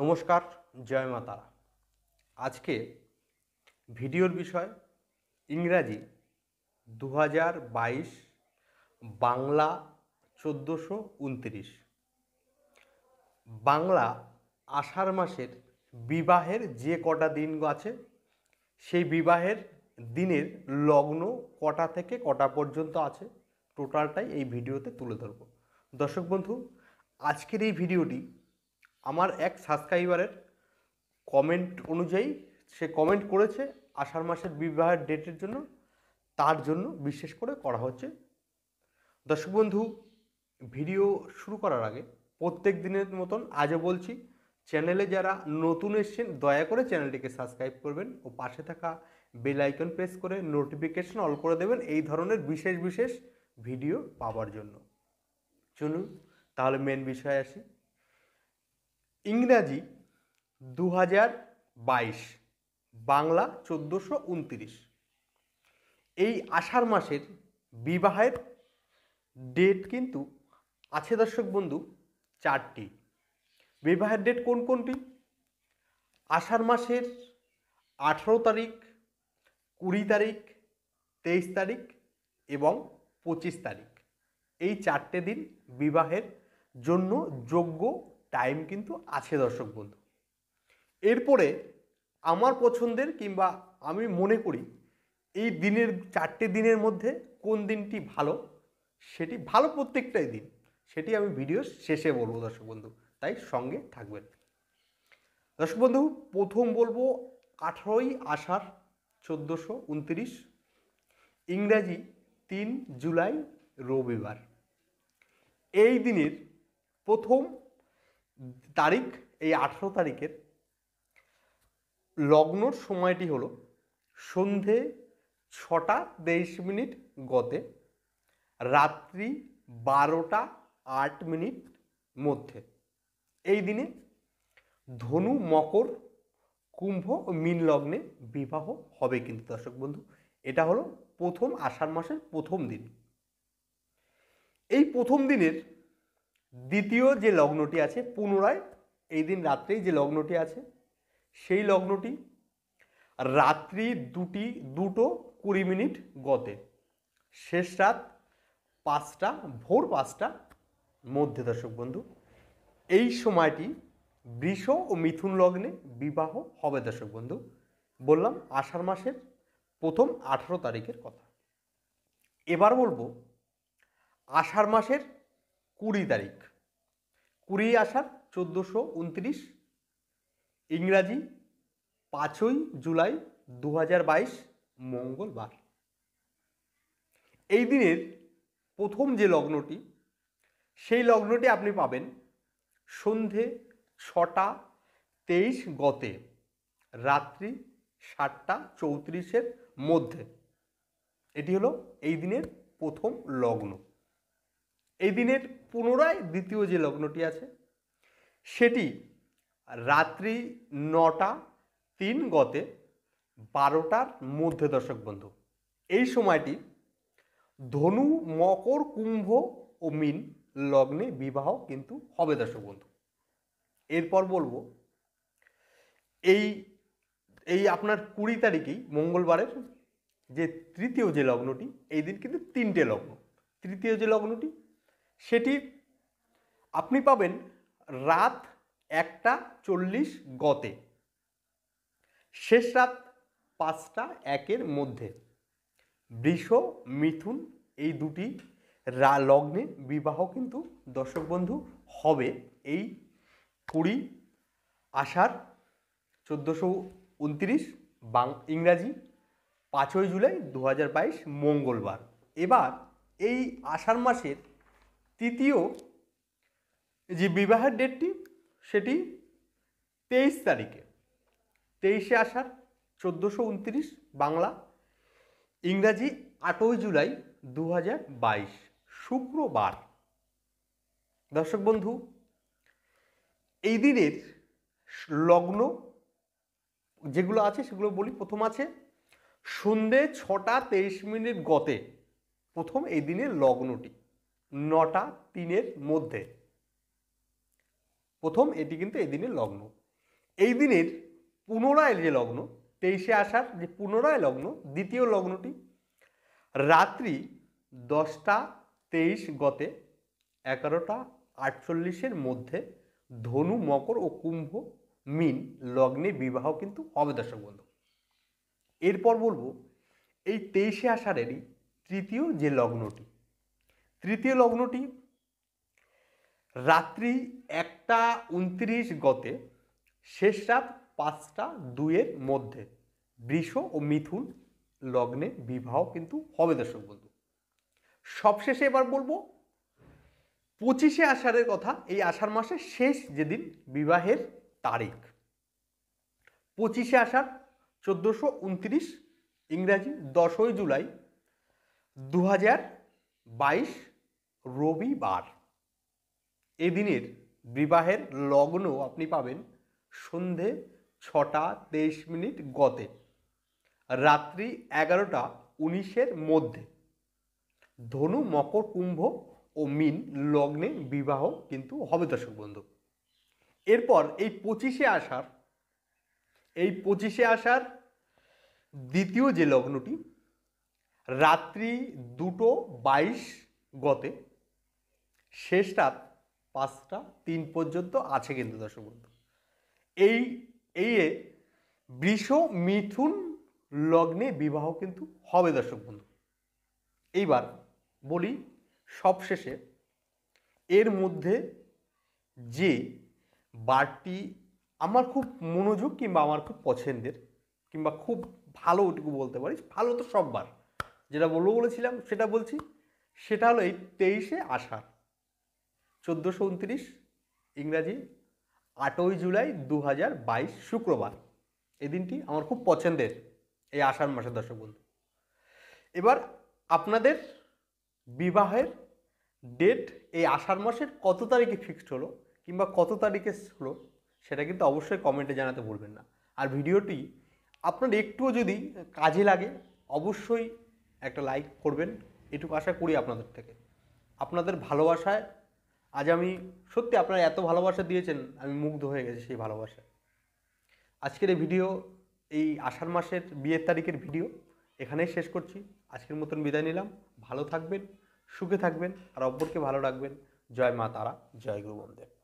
নমস্কার জয় মা তারা আজকে ভিডিওর বিষয় ইংরাজি দু হাজার বাইশ বাংলা চোদ্দোশো উনত্রিশ বাংলা আষাঢ় মাসের বিবাহের যে কটা দিন আছে সেই বিবাহের দিনের লগ্ন কটা থেকে কটা পর্যন্ত আছে টোটালটাই এই ভিডিওতে তুলে ধরব দর্শক বন্ধু আজকের এই ভিডিওটি আমার এক সাবস্ক্রাইবারের কমেন্ট অনুযায়ী সে কমেন্ট করেছে আষাঢ় মাসের বিবাহের ডেটের জন্য তার জন্য বিশেষ করে করা হচ্ছে দর্শক বন্ধু ভিডিও শুরু করার আগে প্রত্যেক দিনের মতন আজও বলছি চ্যানেলে যারা নতুন এসছেন দয়া করে চ্যানেলটিকে সাবস্ক্রাইব করবেন ও পাশে থাকা বেল আইকন প্রেস করে নোটিফিকেশন অল করে দেবেন এই ধরনের বিশেষ বিশেষ ভিডিও পাওয়ার জন্য চলুন তাহলে মেন বিষয় আসি ইংরাজি দু হাজার বাইশ বাংলা চোদ্দোশো উনতিরিশ এই আষাঢ় মাসের বিবাহের ডেট কিন্তু আছে দর্শক বন্ধু চারটি বিবাহের ডেট কোন কোনটি আষাঢ় মাসের আঠেরো তারিখ কুড়ি তারিখ তেইশ তারিখ এবং পঁচিশ তারিখ এই চারটে দিন বিবাহের জন্য যোগ্য টাইম কিন্তু আছে দর্শক বন্ধু এরপরে আমার পছন্দের কিংবা আমি মনে করি এই দিনের চারটে দিনের মধ্যে কোন দিনটি ভালো সেটি ভালো প্রত্যেকটাই দিন সেটি আমি ভিডিও শেষে বলবো দর্শক বন্ধু তাই সঙ্গে থাকবেন দর্শক বন্ধু প্রথম বলবো আঠারোই আষাঢ় চোদ্দোশো উনত্রিশ ইংরাজি তিন জুলাই রবিবার এই দিনের প্রথম তারিখ এই আঠারো তারিখের লগ্নর সময়টি হলো সন্ধে ছটা তেইশ মিনিট গতে রাত্রি বারোটা আট মিনিট মধ্যে এই দিনে ধনু মকর কুম্ভ ও মীন লগ্নে বিবাহ হবে কিন্তু দর্শক বন্ধু এটা হলো প্রথম আষাঢ় মাসের প্রথম দিন এই প্রথম দিনের দ্বিতীয় যে লগ্নটি আছে পুনরায় এই দিন রাত্রেই যে লগ্নটি আছে সেই লগ্নটি রাত্রি দুটি দুটো কুড়ি মিনিট গতে শেষ রাত পাঁচটা ভোর পাঁচটা মধ্যে দর্শক বন্ধু এই সময়টি বৃষ ও মিথুন লগ্নে বিবাহ হবে দর্শক বন্ধু বললাম আষাঢ় মাসের প্রথম আঠারো তারিখের কথা এবার বলবো আষাঢ় মাসের কুড়ি তারিখ কুড়ি আষাঢ় চোদ্দোশো উনত্রিশ ইংরাজি পাঁচই জুলাই দু মঙ্গলবার এই দিনের প্রথম যে লগ্নটি সেই লগ্নটি আপনি পাবেন সন্ধে ছটা তেইশ গতে রাত্রি সাতটা চৌত্রিশের মধ্যে এটি হলো এই দিনের প্রথম লগ্ন এই দিনের পুনরায় দ্বিতীয় যে লগ্নটি আছে সেটি রাত্রি নটা তিন গতে বারোটার মধ্যে দর্শক বন্ধু এই সময়টি ধনু মকর কুম্ভ ও মিন লগ্নে বিবাহ কিন্তু হবে দর্শক বন্ধু এরপর বলবো এই এই আপনার কুড়ি তারিখেই মঙ্গলবারের যে তৃতীয় যে লগ্নটি এই দিন কিন্তু তিনটে লগ্ন তৃতীয় যে লগ্নটি সেটি আপনি পাবেন রাত একটা চল্লিশ গতে শেষ রাত পাঁচটা একের মধ্যে বৃষ মিথুন এই দুটি রা লগ্নে বিবাহ কিন্তু দর্শক বন্ধু হবে এই কুড়ি আষাঢ় চোদ্দোশো উনত্রিশ বাং ইংরাজি পাঁচই জুলাই দু মঙ্গলবার এবার এই আষাঢ় মাসের তৃতীয় যে বিবাহের ডেটটি সেটি তেইশ তারিখে তেইশে আসার চোদ্দোশো উনত্রিশ বাংলা ইংরাজি আটই জুলাই দু বাইশ শুক্রবার দর্শক বন্ধু এই দিনের লগ্ন যেগুলো আছে সেগুলো বলি প্রথম আছে সন্ধে ছটা তেইশ মিনিট গতে প্রথম এই দিনের লগ্নটি নটা তিনের মধ্যে প্রথম এটি কিন্তু এই দিনের লগ্ন এই দিনের পুনরায় যে লগ্ন তেইশে আসার যে পুনরায় লগ্ন দ্বিতীয় লগ্নটি রাত্রি দশটা তেইশ গতে এগারোটা আটচল্লিশের মধ্যে ধনু মকর ও কুম্ভ মিন লগ্নে বিবাহ কিন্তু হবে দর্শক বন্ধু এরপর বলবো এই তেইশে আষাঢ়েরই তৃতীয় যে লগ্নটি তৃতীয় লগ্নটি রাত্রি একটা উনত্রিশ গতে শেষ রাত পাঁচটা দুয়ের মধ্যে বৃষ ও মিথুন লগ্নে বিবাহ কিন্তু হবে দর্শক বন্ধু সবশেষে এবার বলবো পঁচিশে আষাঢ়ের কথা এই আষাঢ় মাসের শেষ যেদিন বিবাহের তারিখ পঁচিশে আষাঢ় চোদ্দোশো উনত্রিশ ইংরাজি দশই জুলাই দু হাজার বাইশ রবিবার এদিনের বিবাহের লগ্ন আপনি পাবেন সন্ধে ছটা তেইশ মিনিট গতে রাত্রি এগারোটা উনিশের মধ্যে ধনু মকর কুম্ভ ও মিন লগ্নে বিবাহ কিন্তু হবে দর্শক বন্ধু এরপর এই পঁচিশে আসার এই পঁচিশে আসার দ্বিতীয় যে লগ্নটি রাত্রি দুটো বাইশ গতে শেষ রাত পাঁচটা তিন পর্যন্ত আছে কিন্তু দর্শক বন্ধু এই এই বৃষ মিথুন লগ্নে বিবাহ কিন্তু হবে দর্শক বন্ধু এইবার বলি সবশেষে এর মধ্যে যে বারটি আমার খুব মনোযোগ কিংবা আমার খুব পছন্দের কিংবা খুব ভালো ওটুকু বলতে পারি ভালো তো সব বার যেটা বলবো বলেছিলাম সেটা বলছি সেটা হলো এই তেইশে আষাঢ় চোদ্দোশো উনত্রিশ ইংরাজি আটই জুলাই দু হাজার বাইশ শুক্রবার এই দিনটি আমার খুব পছন্দের এই আষাঢ় মাসের দর্শক বন্ধু এবার আপনাদের বিবাহের ডেট এই আষাঢ় মাসের কত তারিখে ফিক্সড হলো কিংবা কত তারিখে হলো সেটা কিন্তু অবশ্যই কমেন্টে জানাতে ভুলবেন না আর ভিডিওটি আপনার একটুও যদি কাজে লাগে অবশ্যই একটা লাইক করবেন এটুকু আশা করি আপনাদের থেকে আপনাদের ভালোবাসায় আজ আমি সত্যি আপনারা এত ভালোবাসা দিয়েছেন আমি মুগ্ধ হয়ে গেছি সেই ভালোবাসা আজকের এই ভিডিও এই আষাঢ় মাসের বিয়ের তারিখের ভিডিও এখানেই শেষ করছি আজকের মতন বিদায় নিলাম ভালো থাকবেন সুখে থাকবেন আর অপরকে ভালো রাখবেন জয় মা তারা জয় গুরু